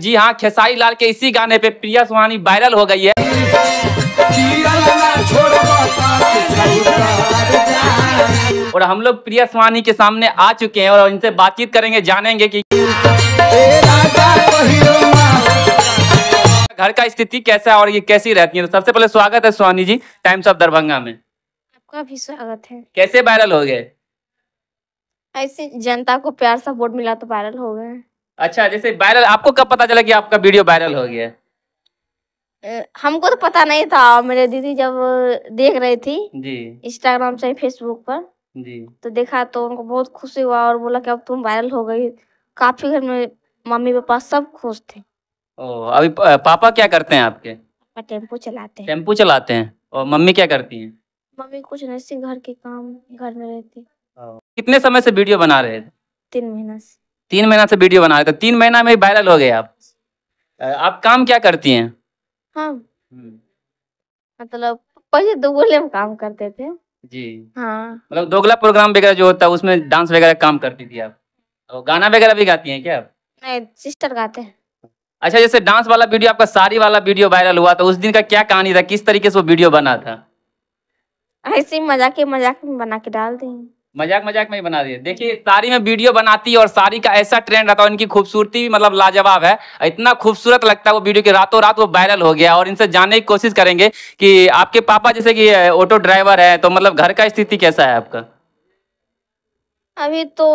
जी हाँ खेसारी लाल के इसी गाने पे प्रिया सुहानी वायरल हो गई है और हम लोग प्रिया सुहानी के सामने आ चुके हैं और इनसे बातचीत करेंगे जानेंगे कि घर का स्थिति कैसा है और ये कैसी रहती है तो सबसे पहले स्वागत है सुहानी जी टाइम्स ऑफ दरभंगा में आपका भी स्वागत है कैसे वायरल हो गए ऐसे जनता को प्यार सपोर्ट मिला तो वायरल हो गए अच्छा जैसे वायरल आपको कब पता चला कि आपका वीडियो वायरल हो गया हमको तो पता नहीं था मेरे दीदी जब देख रही थी जी इंस्टाग्राम से फेसबुक पर जी तो देखा तो उनको बहुत खुशी हुआ और बोला कि अब तुम वायरल हो गई काफी घर में मम्मी पापा सब खुश थे ओ अभी पापा क्या करते हैं आपके पापा टेम्पो चलाते हैं टेम्पो चलाते हैं और मम्मी क्या करती हैं मम्मी कुछ नहीं घर के काम घर में रहती कितने समय से वीडियो बना रहे थे तीन महीना से तीन महीना से वीडियो बना रहे थे तो तीन महीना में वायरल हो गए आप आप काम क्या करती हैं हाँ हम्म। मतलब पहले दोगले में काम करते थे जी हाँ मतलब दोगला प्रोग्राम वगैरह जो होता है उसमें डांस वगैरह काम करती थी आप और गाना वगैरह भी गाती हैं क्या आप नहीं सिस्टर गाते हैं अच्छा जैसे डांस वाला वीडियो आपका सारी वाला वीडियो वायरल हुआ था तो उस दिन का क्या कहानी था किस तरीके से वो वीडियो बना था ऐसे मजाक मजाक बना के डाल दी मजाक मजाक में ही बना दिया देखिए सारी में वीडियो बनाती है और सारी का ऐसा ट्रेंड रहता है इनकी खूबसूरती भी मतलब लाजवाब है इतना खूबसूरत लगता है वो वीडियो के रातों रात वो वायरल हो गया और इनसे जानने की कोशिश करेंगे कि आपके पापा जैसे कि ऑटो ड्राइवर है तो मतलब घर का स्थिति कैसा है आपका अभी तो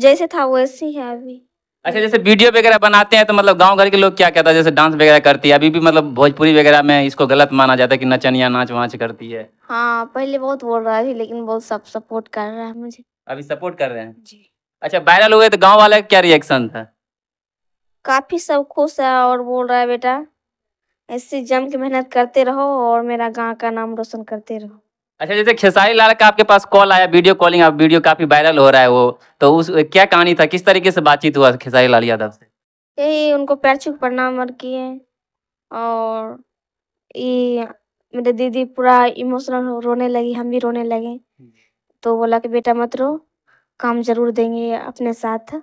जैसे था वैसे ही है अभी अच्छा जैसे वीडियो वगैरह बनाते हैं तो मतलब गांव घर के लोग क्या कहता है जैसे डांस वगैरह करती है अभी भी मतलब भोजपुरी वगैरह में इसको गलत माना जाता है कि नचनिया नाच वाच करती है हाँ पहले बहुत बोल रहा थी लेकिन बहुत सब सपोर्ट कर रहा है मुझे अभी सपोर्ट कर रहे हैं जी अच्छा वायरल हुए तो गाँव वाला क्या रिएक्शन था काफी सब खुश है और बोल रहा है बेटा ऐसे जम के मेहनत करते रहो और मेरा गाँव का नाम रोशन करते रहो अच्छा जैसे खेसारी लाल का आपके पास कॉल आया वीडियो कॉलिंग आप वीडियो काफी वायरल हो रहा है वो तो उस क्या कहानी था किस तरीके से बातचीत हुआ खेसारी लाल यादव से यही उनको पैर छुक प्रणाम और किए और ये मेरे दीदी पूरा इमोशनल रोने लगी हम भी रोने लगे तो बोला कि बेटा मत रो काम जरूर देंगे अपने साथ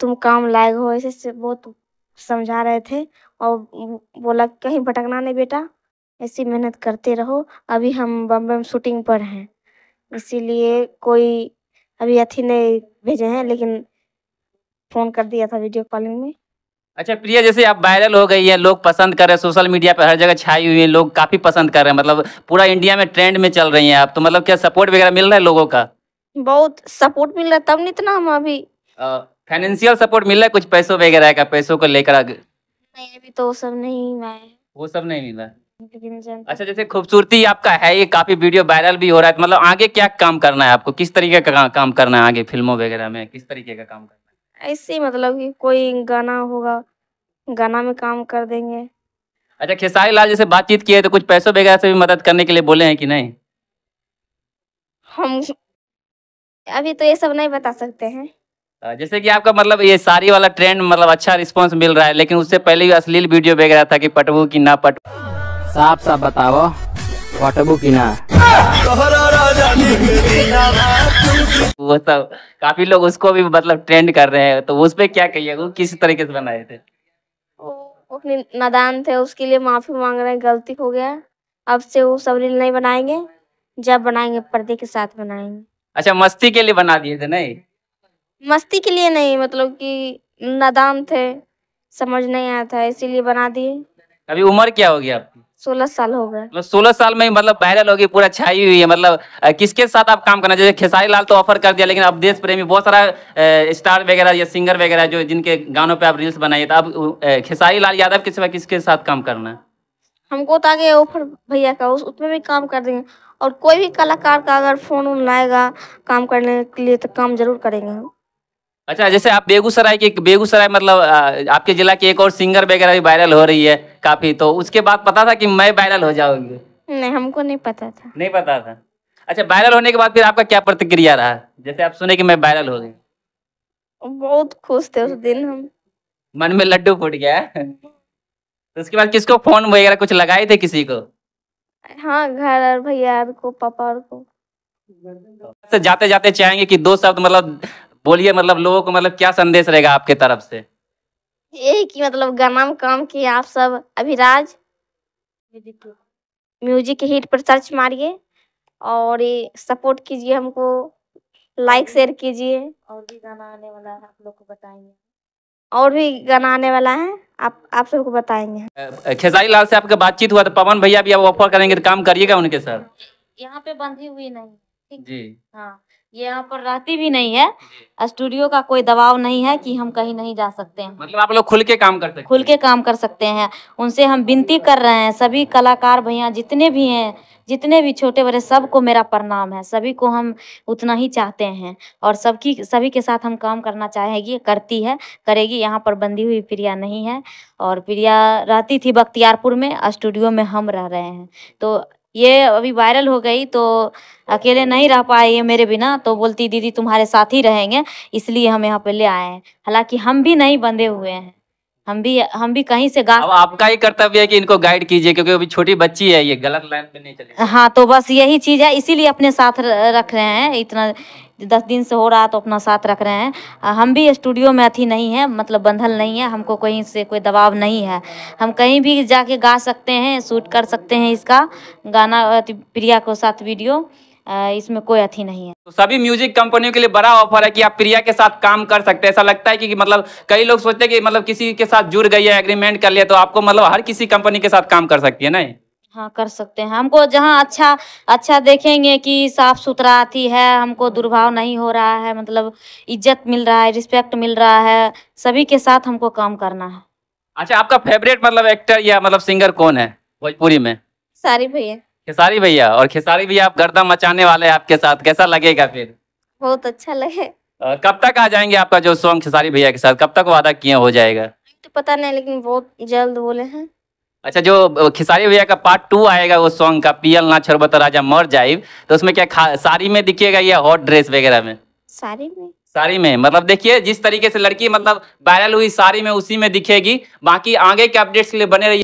तुम काम लायक हो ऐसे बहुत समझा रहे थे और बोला कहीं भटकना नहीं बेटा ऐसी मेहनत करते रहो अभी हम बम बम शूटिंग पर हैं इसीलिए कोई अभी अथी नहीं भेजे हैं लेकिन फ़ोन कर दिया था वीडियो कॉलिंग में अच्छा प्रिया जैसे आप वायरल हो गई है लोग पसंद कर रहे हैं सोशल मीडिया पर हर जगह छाई हुई है लोग काफ़ी पसंद कर रहे हैं मतलब पूरा इंडिया में ट्रेंड में चल रही हैं आप तो मतलब क्या सपोर्ट वगैरह मिल रहा है लोगों का बहुत सपोर्ट मिल रहा है तब नहीं इतना हम अभी फाइनेंशियल सपोर्ट मिल रहा है कुछ पैसों वगैरह का पैसों को लेकर आगे नहीं अभी तो वो सब नहीं मैं वो सब नहीं मिला अच्छा जैसे खूबसूरती आपका है ये काफी वीडियो वायरल भी हो रहा है तो मतलब आगे क्या काम करना है आपको किस तरीके का काम करना है आगे फिल्मों वगैरह में किस तरीके का काम करना है ऐसे मतलब कि कोई गाना होगा गाना में काम कर देंगे अच्छा खेसारी लाल जैसे बातचीत किए तो कुछ पैसों वगैरह से भी मदद करने के लिए बोले है की नहीं हम अभी तो ये सब नहीं बता सकते है जैसे कि आपका मतलब ये सारी वाला ट्रेंड मतलब अच्छा रिस्पांस मिल रहा है लेकिन उससे पहले भी अश्लील वीडियो वगैरह था कि पटवू की ना पटवू साफ साफ बताओ फटबू की ना वो सब काफी लोग उसको भी मतलब ट्रेंड कर रहे हैं तो उस पर क्या कहिए किस तरीके से बनाए थे नादान थे उसके लिए माफी मांग रहे हैं गलती हो गया अब से वो सब रील नहीं बनाएंगे जब बनाएंगे पर्दे के साथ बनाएंगे अच्छा मस्ती के लिए बना दिए थे नहीं मस्ती के लिए नहीं मतलब कि नादान थे समझ नहीं आया था इसीलिए बना दिए अभी उम्र क्या होगी आपकी सोलह साल हो गए मतलब सोलह साल में मतलब वायरल होगी पूरा छाई हुई है मतलब किसके साथ आप काम करना जैसे खेसारी लाल तो ऑफर कर दिया लेकिन अब देश प्रेमी बहुत सारा स्टार वगैरह या सिंगर वगैरह जो जिनके गानों पे आप रील्स बनाइए तो अब खेसारी लाल यादव के सिवा किसके साथ काम करना है हमको तो आगे ऑफर भैया का उस उसमें भी काम कर देंगे और कोई भी कलाकार का अगर फोन उन लाएगा काम करने के लिए तो काम जरूर करेंगे अच्छा जैसे आप बेगूसराय के बेगूसराय मतलब आपके जिला की एक और सिंगर वगैरह भी वायरल हो रही है काफी तो उसके बाद पता था कि मैं वायरल हो जाऊंगी नहीं हमको नहीं पता था नहीं पता था अच्छा वायरल होने के बाद फिर आपका क्या प्रतिक्रिया रहा जैसे आप सुने कि मैं वायरल हो गई बहुत खुश थे उस दिन हम मन में लड्डू फूट गया तो उसके बाद किसको फोन वगैरह कुछ लगाए थे किसी को हाँ घर और भैया को पापा और को से तो जाते जाते चाहेंगे कि दो शब्द मतलब बोलिए मतलब लोगों को मतलब क्या संदेश रहेगा आपके तरफ से एक मतलब की मतलब गाना में काम किए आप सब अभिराज म्यूजिक हिट पर सर्च मारिए और सपोर्ट कीजिए हमको लाइक शेयर कीजिए और भी गाना आने वाला है आप लोग को बताएंगे और भी गाना आने वाला है आप आप सबको बताएंगे खेसारी लाल से आपका बातचीत हुआ तो पवन भैया भी आप ऑफर करेंगे तो काम करिएगा उनके साथ यहाँ पे बंधी हुई नहीं जी हाँ ये यहाँ पर रहती भी नहीं है स्टूडियो का कोई दबाव नहीं है कि हम कहीं नहीं जा सकते हैं मतलब आप लोग खुल के काम कर सकते खुल के काम कर सकते हैं उनसे हम विनती कर रहे हैं सभी कलाकार भैया जितने भी हैं जितने भी छोटे बड़े सबको मेरा प्रणाम है सभी को हम उतना ही चाहते हैं और सबकी सभी के साथ हम काम करना चाहेगी करती है करेगी यहाँ पर बंदी हुई प्रिया नहीं है और प्रिया रहती थी बख्तियारपुर में स्टूडियो में हम रह रहे हैं तो ये अभी वायरल हो गई तो अकेले नहीं रह पाए ये मेरे बिना तो बोलती दीदी तुम्हारे साथ ही रहेंगे इसलिए हम यहाँ पे ले आए हैं हालांकि हम भी नहीं बंधे हुए हैं हम भी हम भी कहीं से गा अब आपका ही कर्तव्य है कि इनको गाइड कीजिए क्योंकि अभी छोटी बच्ची है ये गलत लाइन पे नहीं चले हाँ तो बस यही चीज़ है इसीलिए अपने साथ रख रहे हैं इतना दस दिन से हो रहा तो अपना साथ रख रहे हैं हम भी स्टूडियो में अथी नहीं है मतलब बंधल नहीं है हमको कहीं से कोई दबाव नहीं है हम कहीं भी जाके गा सकते हैं शूट कर सकते हैं इसका गाना प्रिया को साथ वीडियो इसमें कोई अथी नहीं है तो सभी म्यूजिक कंपनियों के लिए बड़ा ऑफर है कि आप प्रिया के साथ काम कर सकते हैं ऐसा लगता है कि मतलब कई लोग सोचते हैं कि मतलब किसी के साथ जुड़ गई है एग्रीमेंट कर लिया तो आपको मतलब हर किसी कंपनी के साथ काम कर सकती है ना हाँ कर सकते हैं हमको जहाँ अच्छा अच्छा देखेंगे कि साफ सुथरा आती है हमको दुर्भाव नहीं हो रहा है मतलब इज्जत मिल रहा है रिस्पेक्ट मिल रहा है सभी के साथ हमको काम करना है अच्छा आपका फेवरेट मतलब एक्टर या मतलब सिंगर कौन है भोजपुरी में सारी भैया खेसारी भैया और खेसारी भैया आप गर्दा मचाने वाले आपके साथ कैसा लगेगा फिर बहुत अच्छा लगे कब तक आ जाएंगे आपका जो सॉन्ग खेसारी भैया के साथ कब तक वादा किए हो जाएगा तो पता नहीं लेकिन बहुत जल्द बोले हैं अच्छा जो खिसारी भैया का पार्ट टू आएगा वो सॉन्ग का पियल ना छोड़ राजा मर जाए तो उसमें क्या साड़ी में दिखेगा या हॉट ड्रेस वगैरह में साड़ी में साड़ी में मतलब देखिए जिस तरीके से लड़की मतलब वायरल हुई साड़ी में उसी में दिखेगी बाकी आगे के अपडेट्स के लिए बने रहिए